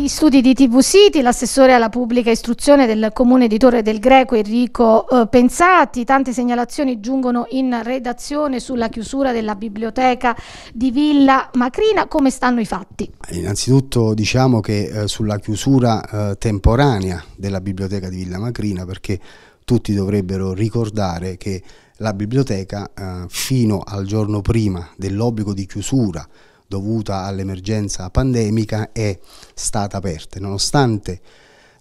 Dagli studi di TV City, l'assessore alla pubblica istruzione del comune di Torre del Greco Enrico eh, Pensati, tante segnalazioni giungono in redazione sulla chiusura della biblioteca di Villa Macrina, come stanno i fatti? Innanzitutto diciamo che eh, sulla chiusura eh, temporanea della biblioteca di Villa Macrina perché tutti dovrebbero ricordare che la biblioteca eh, fino al giorno prima dell'obbligo di chiusura dovuta all'emergenza pandemica è stata aperta. Nonostante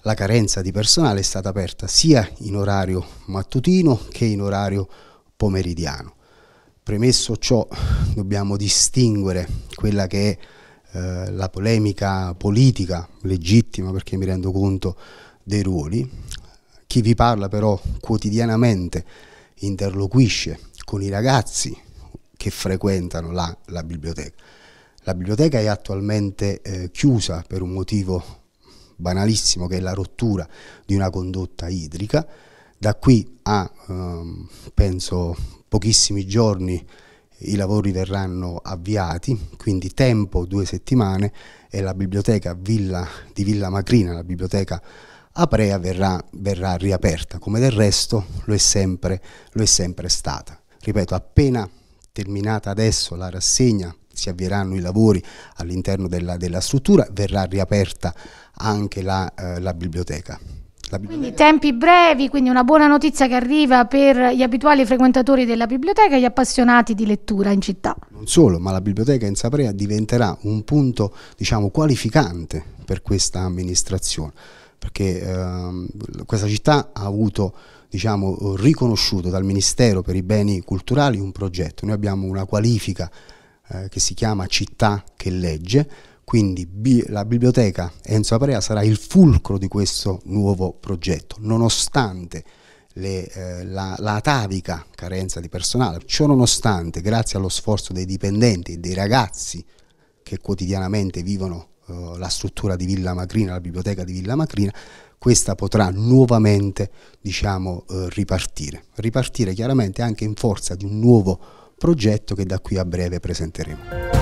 la carenza di personale è stata aperta sia in orario mattutino che in orario pomeridiano. Premesso ciò dobbiamo distinguere quella che è eh, la polemica politica legittima perché mi rendo conto dei ruoli. Chi vi parla però quotidianamente interloquisce con i ragazzi che frequentano la, la biblioteca la biblioteca è attualmente eh, chiusa per un motivo banalissimo che è la rottura di una condotta idrica. Da qui a, ehm, penso, pochissimi giorni i lavori verranno avviati, quindi tempo due settimane e la biblioteca Villa, di Villa Macrina, la biblioteca Aprea verrà, verrà riaperta, come del resto lo è, sempre, lo è sempre stata. Ripeto, appena terminata adesso la rassegna si avvieranno i lavori all'interno della, della, struttura, verrà riaperta anche la, eh, la biblioteca. Quindi tempi brevi, quindi una buona notizia che arriva per gli abituali frequentatori della biblioteca e gli appassionati di lettura in città. Non solo, ma la biblioteca in Saprea diventerà un punto diciamo, qualificante per questa amministrazione, perché eh, questa città ha avuto diciamo, riconosciuto dal Ministero per i beni culturali un progetto, noi abbiamo una qualifica eh, che si chiama Città che legge, quindi bi la biblioteca Enzo Aprea sarà il fulcro di questo nuovo progetto, nonostante le, eh, la, la atavica carenza di personale. Ciononostante, grazie allo sforzo dei dipendenti e dei ragazzi che quotidianamente vivono eh, la struttura di Villa Macrina, la biblioteca di Villa Macrina, questa potrà nuovamente diciamo, eh, ripartire. Ripartire chiaramente anche in forza di un nuovo progetto progetto che da qui a breve presenteremo.